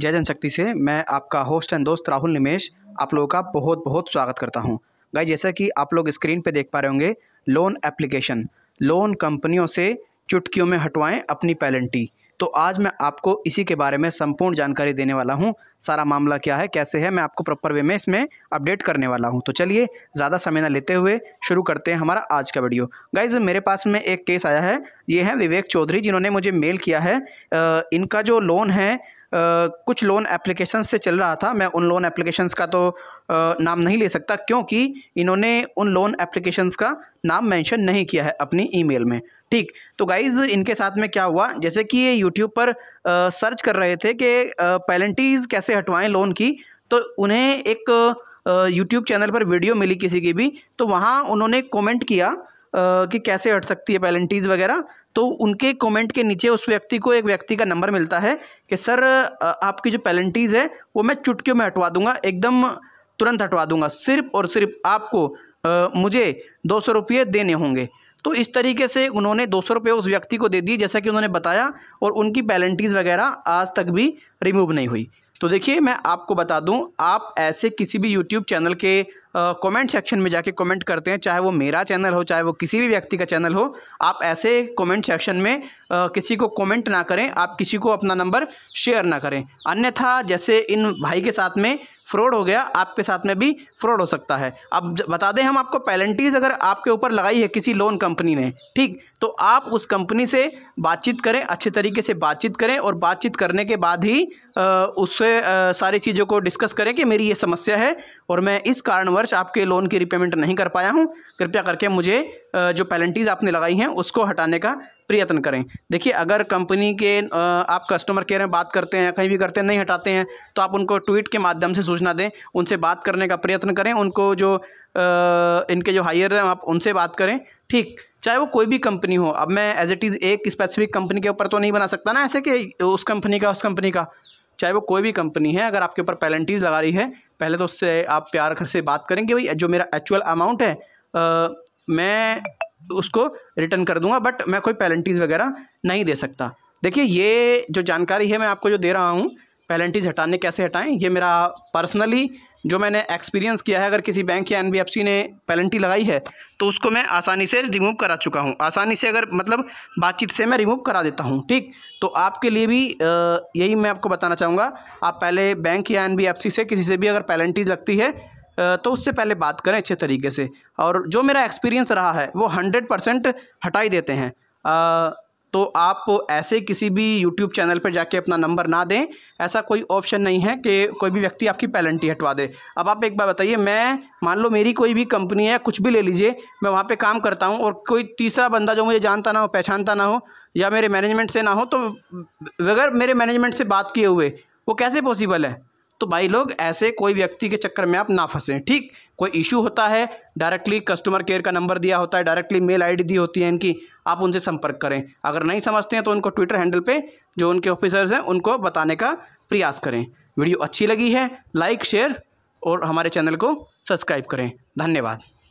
जय जनशक्ति से मैं आपका होस्ट एंड दोस्त राहुल निमेश आप लोगों का बहुत बहुत स्वागत करता हूं गाइज जैसा कि आप लोग स्क्रीन पे देख पा रहे होंगे लोन एप्लीकेशन लोन कंपनियों से चुटकियों में हटवाएं अपनी पैलेंटी तो आज मैं आपको इसी के बारे में संपूर्ण जानकारी देने वाला हूँ सारा मामला क्या है कैसे है मैं आपको प्रॉपर वे में इसमें अपडेट करने वाला हूँ तो चलिए ज़्यादा समय ना लेते हुए शुरू करते हैं हमारा आज का वीडियो गाइज मेरे पास में एक केस आया है ये है विवेक चौधरी जिन्होंने मुझे मेल किया है इनका जो लोन है कुछ लोन एप्लीकेशन से चल रहा था मैं उन लोन एप्लीकेशंस का तो नाम नहीं ले सकता क्योंकि इन्होंने उन लोन एप्लीकेशंस का नाम मेंशन नहीं किया है अपनी ईमेल में ठीक तो गाइज़ इनके साथ में क्या हुआ जैसे कि ये यूट्यूब पर सर्च कर रहे थे कि पैलेंटीज़ कैसे हटवाएं लोन की तो उन्हें एक यूट्यूब चैनल पर वीडियो मिली किसी की भी तो वहाँ उन्होंने कॉमेंट किया कि कैसे हट सकती है पेनल्टीज़ वगैरह तो उनके कमेंट के नीचे उस व्यक्ति को एक व्यक्ति का नंबर मिलता है कि सर आपकी जो पेनल्टीज़ है वो मैं चुटकियों में हटवा दूंगा एकदम तुरंत हटवा दूंगा सिर्फ और सिर्फ आपको आ, मुझे दो सौ रुपये देने होंगे तो इस तरीके से उन्होंने दो सौ रुपये उस व्यक्ति को दे दिए जैसा कि उन्होंने बताया और उनकी पेनल्टीज़ वगैरह आज तक भी रिमूव नहीं हुई तो देखिए मैं आपको बता दूं आप ऐसे किसी भी यूट्यूब चैनल के कमेंट सेक्शन में जाके कमेंट करते हैं चाहे वो मेरा चैनल हो चाहे वो किसी भी व्यक्ति का चैनल हो आप ऐसे कमेंट सेक्शन में आ, किसी को कमेंट ना करें आप किसी को अपना नंबर शेयर ना करें अन्यथा जैसे इन भाई के साथ में फ्रॉड हो गया आपके साथ में भी फ्रॉड हो सकता है अब बता दें हम आपको पैलेंटीज अगर आपके ऊपर लगाई है किसी लोन कंपनी ने ठीक तो आप उस कंपनी से बातचीत करें अच्छे तरीके से बातचीत करें और बातचीत करने के बाद ही उससे सारी चीज़ों को डिस्कस करें कि मेरी ये समस्या है और मैं इस कारणवश आपके लोन की रिपेमेंट नहीं कर पाया हूँ कृपया करके मुझे जो पेनल्टीज़ आपने लगाई हैं उसको हटाने का प्रयत्न करें देखिए अगर कंपनी के आप कस्टमर केयर में बात करते हैं कहीं भी करते हैं नहीं हटाते हैं तो आप उनको ट्वीट के माध्यम से सूचना दें उनसे बात करने का प्रयत्न करें उनको जो इनके जो हायर हैं आप उनसे बात करें ठीक चाहे वो कोई भी कंपनी हो अब मैं एज इट इज़ एक स्पेसिफिक कंपनी के ऊपर तो नहीं बना सकता ना ऐसे कि उस कंपनी का उस कंपनी का चाहे वो कोई भी कंपनी है अगर आपके ऊपर पेनल्टीज़ लगा रही है पहले तो उससे आप प्यार घर से बात करेंगे भाई जो मेरा एक्चुअल अमाउंट है आ, मैं उसको रिटर्न कर दूंगा बट मैं कोई पेनल्टीज़ वगैरह नहीं दे सकता देखिए ये जो जानकारी है मैं आपको जो दे रहा हूँ पेनल्टीज़ हटाने कैसे हटाएं ये मेरा पर्सनली जो मैंने एक्सपीरियंस किया है अगर किसी बैंक या एनबीएफसी ने पेलेंटी लगाई है तो उसको मैं आसानी से रिमूव करा चुका हूँ आसानी से अगर मतलब बातचीत से मैं रिमूव करा देता हूँ ठीक तो आपके लिए भी यही मैं आपको बताना चाहूँगा आप पहले बैंक या एन से किसी से भी अगर पेनल्टी लगती है तो उससे पहले बात करें अच्छे तरीके से और जो मेरा एक्सपीरियंस रहा है वो हंड्रेड परसेंट हटाई देते हैं तो आप ऐसे किसी भी यूट्यूब चैनल पर जाके अपना नंबर ना दें ऐसा कोई ऑप्शन नहीं है कि कोई भी व्यक्ति आपकी पैलेंटी हटवा दे अब आप एक बार बताइए मैं मान लो मेरी कोई भी कंपनी है कुछ भी ले लीजिए मैं वहाँ पर काम करता हूँ और कोई तीसरा बंदा जो मुझे जानता ना हो पहचानता ना हो या मेरे मैनेजमेंट से ना हो तो बगैर मेरे मैनेजमेंट से बात किए हुए वो कैसे पॉसिबल है तो भाई लोग ऐसे कोई व्यक्ति के चक्कर में आप ना फंसें ठीक कोई इशू होता है डायरेक्टली कस्टमर केयर का नंबर दिया होता है डायरेक्टली मेल आईडी दी होती है इनकी आप उनसे संपर्क करें अगर नहीं समझते हैं तो उनको ट्विटर हैंडल पे जो उनके ऑफिसर्स हैं उनको बताने का प्रयास करें वीडियो अच्छी लगी है लाइक शेयर और हमारे चैनल को सब्सक्राइब करें धन्यवाद